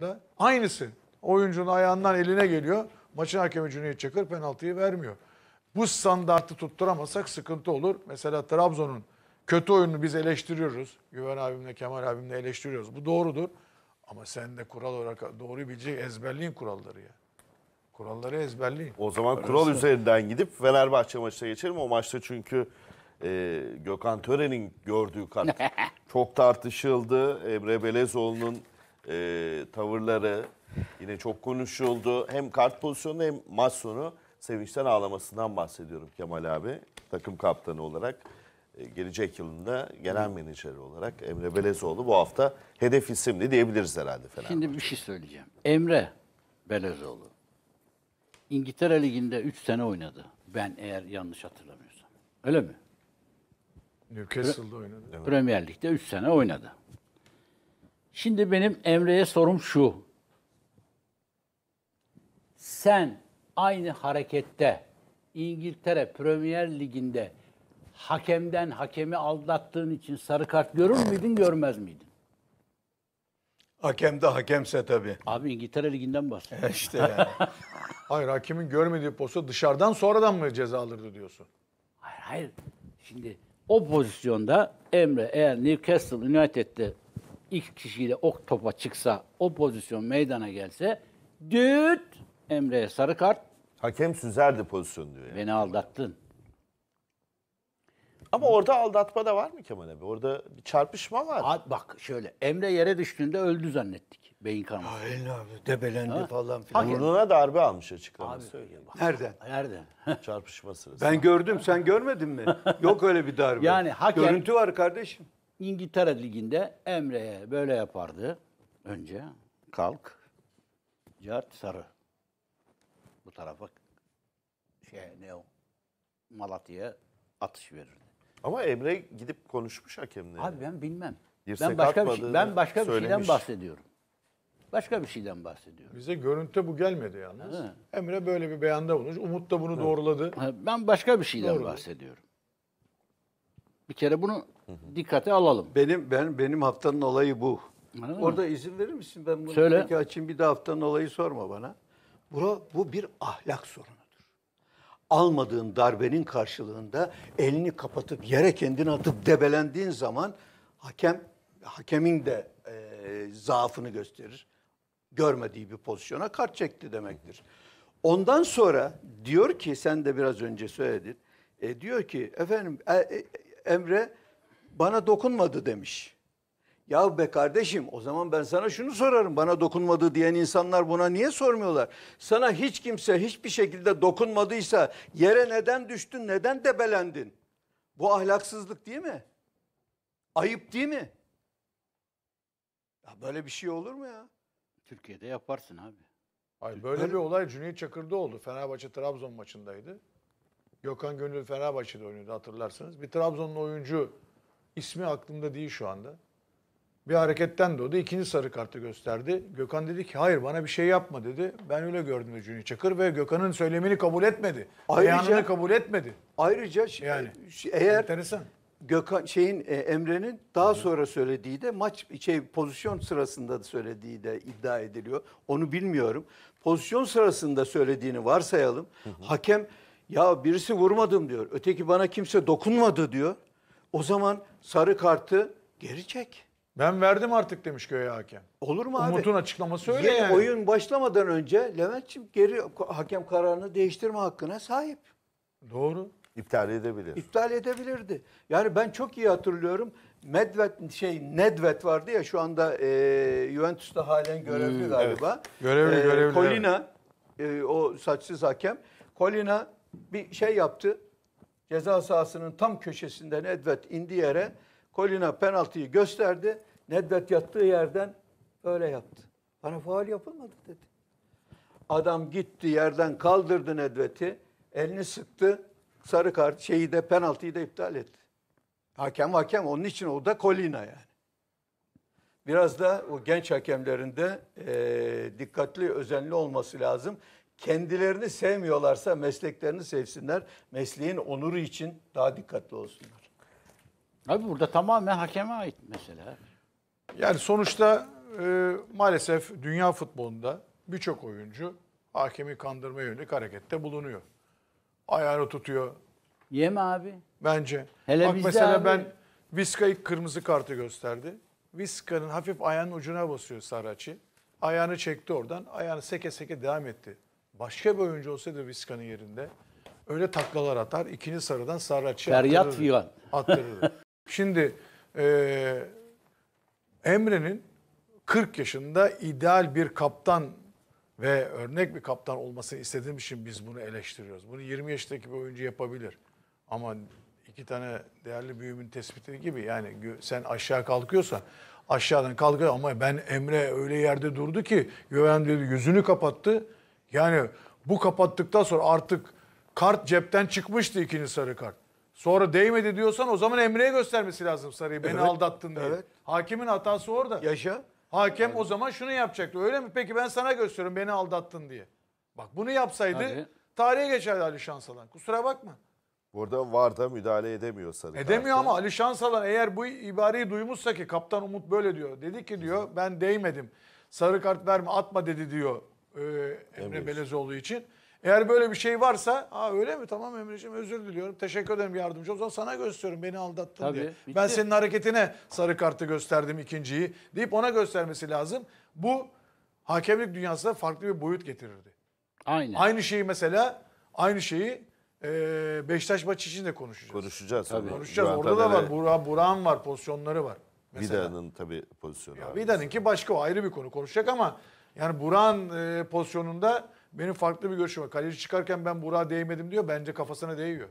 da aynısı. Oyuncunun ayağından eline geliyor. Maçın hakemi Cüneyt Çakır penaltıyı vermiyor. Bu standartı tutturamazsak sıkıntı olur. Mesela Trabzon'un kötü oyununu biz eleştiriyoruz. Güven abimle Kemal abimle eleştiriyoruz. Bu doğrudur. Ama sen de kural olarak doğru bilecek ezberleyin kuralları ya. Kuralları ezberleyin. O zaman Arası. kural üzerinden gidip Fenerbahçe maçına geçelim. O maçta çünkü e, Gökhan Tören'in gördüğü kart çok tartışıldı. Emre Belezoğlu'nun e, tavırları yine çok konuşuldu. Hem kart pozisyonu hem maç sonu sevinçten ağlamasından bahsediyorum Kemal abi. Takım kaptanı olarak e, gelecek yılında genel menajeri olarak Emre Belezoğlu bu hafta hedef isimli diyebiliriz herhalde falan. Şimdi bir şey söyleyeceğim. Emre Belezoğlu İngiltere Ligi'nde 3 sene oynadı. Ben eğer yanlış hatırlamıyorsam. Öyle mi? Newcastle'da oynadı. Premier Lig'de 3 sene oynadı. Şimdi benim Emre'ye sorum şu. Sen aynı harekette İngiltere Premier Ligi'nde hakemden hakemi aldattığın için sarı kart görür müydün, görmez miydin? Hakem de hakemse tabii. Abi İngiltere Ligi'nden bahsediyor. E işte yani. Hayır hakemin görmediği posta dışarıdan sonradan mı ceza alırdı diyorsun? Hayır hayır. Şimdi o pozisyonda Emre eğer Newcastle United'de ilk kişiyle ok topa çıksa, o pozisyon meydana gelse düt Emre'ye sarı kart. Hakem süzerdi pozisyonu diyor. Yani. Beni aldattın. Ama orada aldatma da var mı Kemal abi? Orada bir çarpışma var. ha bak şöyle Emre yere düştüğünde öldü zannettik. Beyin kanaması. Hayır abi debelendi ha? falan filan. Burnuna darbe almış açıklaması. Abi, söyleyeyim. Bak. Nereden? Nereden? çarpışma sırası. Ben gördüm sen görmedin mi? Yok öyle bir darbe. Yani hakem. Görüntü var kardeşim. İngiltere Ligi'nde Emre'ye böyle yapardı. Önce kalk, cart, sarı. Bu tarafa şey ne o? Malatya'ya atış verirdi. Ama Emre gidip konuşmuş hakemle. Abi ben bilmem. Dirsek şey- ben başka bir şey, ben başka söylemiş. bir şeyden bahsediyorum. Başka bir şeyden bahsediyorum. Bize görüntü bu gelmedi yalnız. Ha. Emre böyle bir beyanda bulunmuş. Umut da bunu ha. doğruladı. ben başka bir şeyden Doğru. bahsediyorum. Bir kere bunu dikkate alalım. Benim ben benim haftanın olayı bu. Anladın Orada mı? izin verir misin? Ben bunu Söyle. Peki açayım bir daha haftanın olayı sorma bana. Bura, bu bir ahlak sorunudur. Almadığın darbenin karşılığında elini kapatıp yere kendini atıp debelendiğin zaman hakem hakemin de e, zaafını gösterir. Görmediği bir pozisyona kart çekti demektir. Ondan sonra diyor ki sen de biraz önce söyledin. E, diyor ki efendim e, e, Emre bana dokunmadı demiş. Ya be kardeşim o zaman ben sana şunu sorarım. Bana dokunmadı diyen insanlar buna niye sormuyorlar? Sana hiç kimse hiçbir şekilde dokunmadıysa yere neden düştün, neden debelendin? Bu ahlaksızlık değil mi? Ayıp değil mi? Ya böyle bir şey olur mu ya? Türkiye'de yaparsın abi. Ay böyle bir olay Cüneyt Çakır'da oldu. Fenerbahçe Trabzon maçındaydı. Gökhan Gönül Fenerbahçe'de oynuyordu hatırlarsınız. Bir Trabzonlu oyuncu İsmi aklımda değil şu anda. Bir hareketten doğdu. ikinci sarı kartı gösterdi. Gökhan dedi ki hayır bana bir şey yapma dedi. Ben öyle gördüm de Cüneyt Çakır ve Gökhan'ın söylemini kabul etmedi. Ayrıca, kabul etmedi. Ayrıca yani, e, eğer enteresan. Gökhan şeyin e, Emre'nin daha Hı. sonra söylediği de maç şey pozisyon sırasında da söylediği de iddia ediliyor. Onu bilmiyorum. Pozisyon sırasında söylediğini varsayalım. Hı hı. Hakem ya birisi vurmadım diyor. Öteki bana kimse dokunmadı diyor. O zaman sarı kartı geri çek. Ben verdim artık demiş köye hakem. Olur mu abi? Umut'un açıklaması öyle yani. Oyun başlamadan önce Levent'ciğim geri hakem kararını değiştirme hakkına sahip. Doğru. İptal edebilir. İptal edebilirdi. Yani ben çok iyi hatırlıyorum. Medved şey Nedved vardı ya şu anda e, Juventus'ta halen görevli hmm, galiba. Evet. Görevli e, görevli. Kolina e, o saçsız hakem. Kolina bir şey yaptı ceza sahasının tam köşesinden Nedvet indi yere. Kolina penaltıyı gösterdi. Nedvet yattığı yerden böyle yaptı. Bana faal yapılmadı dedi. Adam gitti yerden kaldırdı Nedvet'i, Elini sıktı. Sarı kart şeyi de penaltıyı da iptal etti. Hakem hakem onun için o da Kolina yani. Biraz da o genç hakemlerinde e, dikkatli, özenli olması lazım kendilerini sevmiyorlarsa mesleklerini sevsinler. Mesleğin onuru için daha dikkatli olsunlar. Abi burada tamamen hakeme ait mesele. Yani sonuçta e, maalesef dünya futbolunda birçok oyuncu hakemi kandırma yönelik harekette bulunuyor. Ayağını tutuyor. Yeme abi. Bence. Hele Bak mesela abi. ben Viska'yı kırmızı kartı gösterdi. Viska'nın hafif ayağının ucuna basıyor Saracı. Ayağını çekti oradan. Ayağını seke seke devam etti. Başka bir oyuncu olsaydı Viska'nın yerinde öyle taklalar atar. ikinci sarıdan Sarraç'ı Feryat figan. Attırırdı. Şimdi e, Emre'nin 40 yaşında ideal bir kaptan ve örnek bir kaptan olmasını istediğim için biz bunu eleştiriyoruz. Bunu 20 yaşındaki bir oyuncu yapabilir. Ama iki tane değerli büyümün tespiti gibi yani sen aşağı kalkıyorsan aşağıdan kalkıyor ama ben Emre öyle yerde durdu ki güven dedi yüzünü kapattı. Yani bu kapattıktan sonra artık kart cepten çıkmıştı ikinci sarı kart. Sonra değmedi diyorsan o zaman Emre'ye göstermesi lazım sarıyı. Beni evet, aldattın diye. Evet. Hakimin hatası orada. Yaşa. Hakem evet. o zaman şunu yapacaktı. Öyle mi? Peki ben sana gösteriyorum beni aldattın diye. Bak bunu yapsaydı Hadi. tarihe geçerdi Ali Şansalan. Kusura bakma. Burada var da müdahale edemiyor sarı Edemiyor kartı. ama Ali Şansalan eğer bu ibareyi duymuşsa ki kaptan Umut böyle diyor. Dedi ki diyor ben değmedim. Sarı kart verme atma dedi diyor e, Emre Belezoğlu için. Eğer böyle bir şey varsa, Aa, öyle mi tamam Emre'ciğim özür diliyorum. Teşekkür ederim yardımcı. O zaman sana gösteriyorum beni aldattın Tabii, diye. Bitti. Ben senin hareketine sarı kartı gösterdim ikinciyi deyip ona göstermesi lazım. Bu hakemlik dünyasına farklı bir boyut getirirdi. Aynı. Aynı şeyi mesela aynı şeyi e, Beşiktaş maçı için de konuşacağız. Konuşacağız. Tabii. Konuşacağız. Burak Orada da var. Burak, Burak'ın var pozisyonları var. Mesela. Vida'nın tabii pozisyonu. Ya, Vida'nınki başka o ayrı bir konu konuşacak ama yani Buran e, pozisyonunda benim farklı bir görüşüm var. Kaleci çıkarken ben Burak'a değmedim diyor. Bence kafasına değiyor.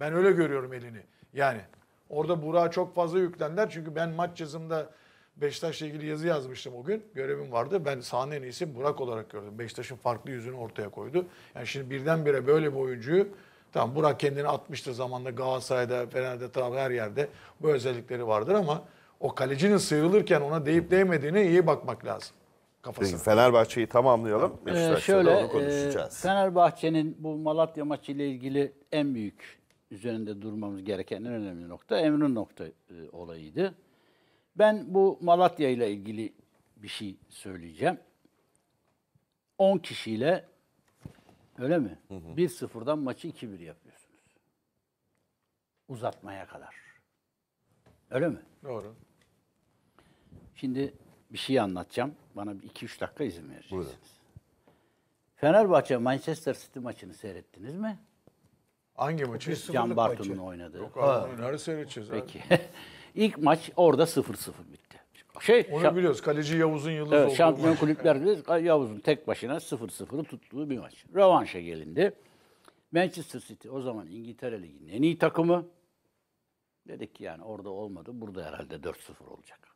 Ben öyle görüyorum elini. Yani orada Burak'a çok fazla yüklendiler. Çünkü ben maç yazımda Beşiktaş'la ilgili yazı yazmıştım o gün. Görevim vardı. Ben sahne en iyisi Burak olarak gördüm. Beşiktaş'ın farklı yüzünü ortaya koydu. Yani şimdi birdenbire böyle bir oyuncuyu tamam Burak kendini atmıştı zamanında. Galatasaray'da, Fener'de, Trabzon'da her yerde bu özellikleri vardır ama o kalecinin sıyrılırken ona deyip değmediğine iyi bakmak lazım kafasına. Fenerbahçe'yi tamamlayalım. Ee, şöyle, e, konuşacağız. Fenerbahçe'nin bu Malatya maçı ile ilgili en büyük üzerinde durmamız gereken en önemli nokta Emrun nokta e, olayıydı. Ben bu Malatya ile ilgili bir şey söyleyeceğim. 10 kişiyle öyle mi? 1-0'dan maçı 2-1 yapıyorsunuz. Uzatmaya kadar. Öyle mi? Doğru. Şimdi bir şey anlatacağım. Bana 2-3 dakika izin vereceksiniz. Buyurun. Fenerbahçe Manchester City maçını seyrettiniz mi? Hangi maçı? Can Bartu'nun oynadığı. Yok abi, nerede seyredeceğiz Peki. İlk maç orada 0-0 bitti. Şey, Onu biliyoruz. Kaleci Yavuz'un yıldızı. evet, Şampiyon maç. kulüpler Yavuz'un tek başına 0-0'ı tuttuğu bir maç. Rövanşa gelindi. Manchester City o zaman İngiltere Ligi'nin en iyi takımı. Dedik ki yani orada olmadı. Burada herhalde 4-0 olacak.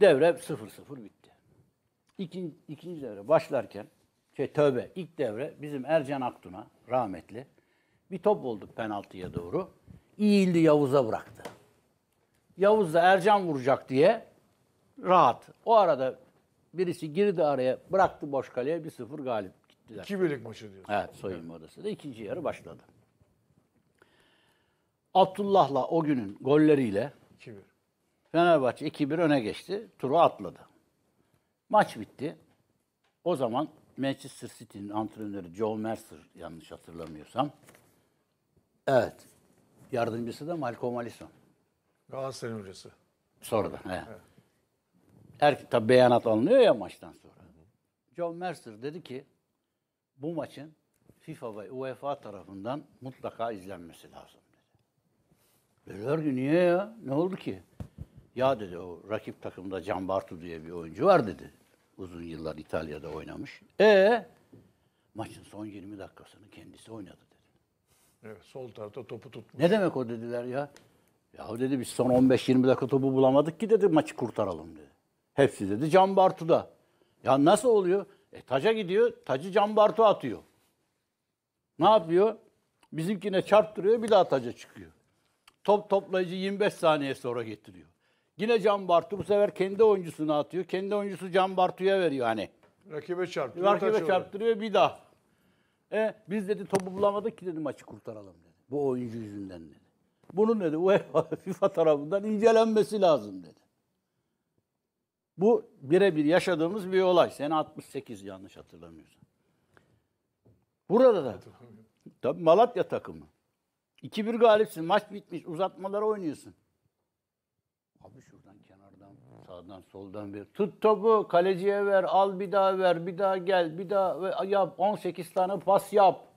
Devre 0-0 bitti. İkinci, devre başlarken, şey tövbe ilk devre bizim Ercan Aktun'a rahmetli bir top oldu penaltıya doğru. İyildi Yavuz'a bıraktı. Yavuz da Ercan vuracak diye rahat. O arada birisi girdi araya bıraktı boş kaleye 1-0 galip gittiler. İki bölük maçı diyorsun. Evet soyunma evet. odası da ikinci yarı başladı. Abdullah'la o günün golleriyle 2-1. Fenerbahçe 2-1 öne geçti. Turu atladı. Maç bitti. O zaman Manchester City'nin antrenörü Joe Mercer yanlış hatırlamıyorsam. Evet. Yardımcısı da Malcolm Allison. Galatasaray'ın hocası. Sonradan. He. Evet. Her, tabi beyanat alınıyor ya maçtan sonra. Joe Mercer dedi ki bu maçın FIFA ve UEFA tarafından mutlaka izlenmesi lazım dedi. Diyorlar ki niye ya? Ne oldu ki? Ya dedi o rakip takımda Can Bartu diye bir oyuncu var dedi. Uzun yıllar İtalya'da oynamış. E maçın son 20 dakikasını kendisi oynadı dedi. Evet, sol tarafta topu tutmuş. Ne demek o dediler ya? Ya dedi biz son 15-20 dakika topu bulamadık ki dedi maçı kurtaralım dedi. Hepsi dedi Can Bartu'da. Ya nasıl oluyor? E taca gidiyor, tacı Can Bartu atıyor. Ne yapıyor? Bizimkine çarptırıyor, bir daha taca çıkıyor. Top toplayıcı 25 saniye sonra getiriyor. Yine Can Bartu bu sefer kendi oyuncusunu atıyor. Kendi oyuncusu Can Bartu'ya veriyor hani. Rakibe çarptırıyor. Rakibe çarptırıyor bir daha. E, biz dedi topu bulamadık ki dedi maçı kurtaralım dedi. Bu oyuncu yüzünden dedi. Bunun dedi UEFA FIFA tarafından incelenmesi lazım dedi. Bu birebir yaşadığımız bir olay. Sene 68 yanlış hatırlamıyorsam. Burada da tabii Malatya takımı. 2-1 galipsin. Maç bitmiş. Uzatmalara oynuyorsun. Abi şuradan kenardan sağdan soldan bir Tut topu kaleciye ver, al bir daha ver, bir daha gel, bir daha yap. 18 tane pas yap.